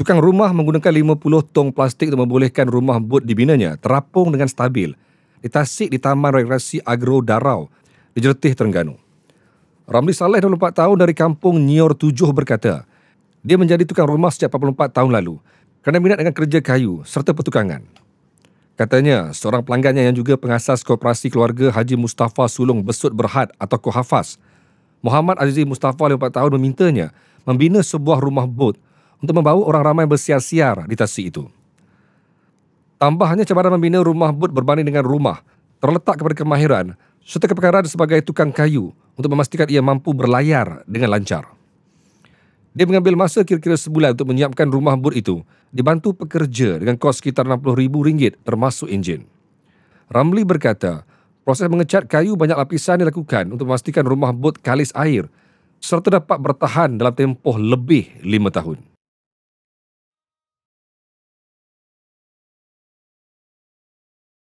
Tukang rumah menggunakan 50 tong plastik untuk membolehkan rumah bot dibinanya terapung dengan stabil di Tasik di Taman Rekreasi Agro Darau di Jertih Terengganu. Ramli Saleh 24 tahun dari kampung Nyor 7 berkata, dia menjadi tukang rumah sejak 44 tahun lalu kerana minat dengan kerja kayu serta pertukangan. Katanya, seorang pelanggannya yang juga pengasas koperasi keluarga Haji Mustafa Sulung Besut Berhad atau Kohafas Muhammad Aziz Mustafa 24 tahun memintanya membina sebuah rumah bot untuk membawa orang ramai bersiar-siar di tasik itu. Tambahnya cabaran membina rumah but berbanding dengan rumah terletak kepada kemahiran serta kepekaran sebagai tukang kayu untuk memastikan ia mampu berlayar dengan lancar. Dia mengambil masa kira-kira sebulan untuk menyiapkan rumah but itu dibantu pekerja dengan kos sekitar RM60,000 termasuk enjin. Ramli berkata, proses mengecat kayu banyak lapisan dilakukan untuk memastikan rumah but kalis air serta dapat bertahan dalam tempoh lebih lima tahun.